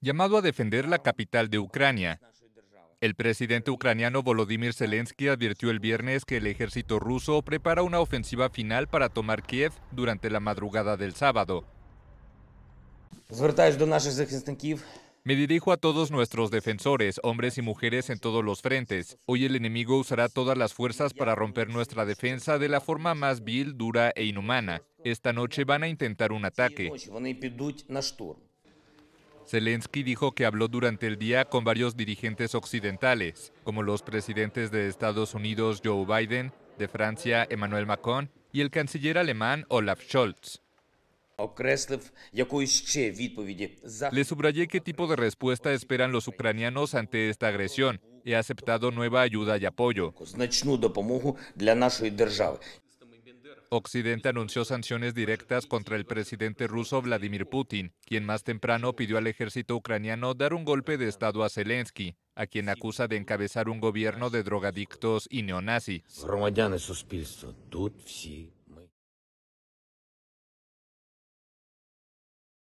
Llamado a defender la capital de Ucrania, el presidente ucraniano Volodymyr Zelensky advirtió el viernes que el ejército ruso prepara una ofensiva final para tomar Kiev durante la madrugada del sábado. Me dirijo a todos nuestros defensores, hombres y mujeres en todos los frentes. Hoy el enemigo usará todas las fuerzas para romper nuestra defensa de la forma más vil, dura e inhumana. Esta noche van a intentar un ataque. Zelensky dijo que habló durante el día con varios dirigentes occidentales, como los presidentes de Estados Unidos Joe Biden, de Francia Emmanuel Macron y el canciller alemán Olaf Scholz. Le subrayé qué tipo de respuesta esperan los ucranianos ante esta agresión. He aceptado nueva ayuda y apoyo. Occidente anunció sanciones directas contra el presidente ruso Vladimir Putin, quien más temprano pidió al ejército ucraniano dar un golpe de Estado a Zelensky, a quien acusa de encabezar un gobierno de drogadictos y neonazis.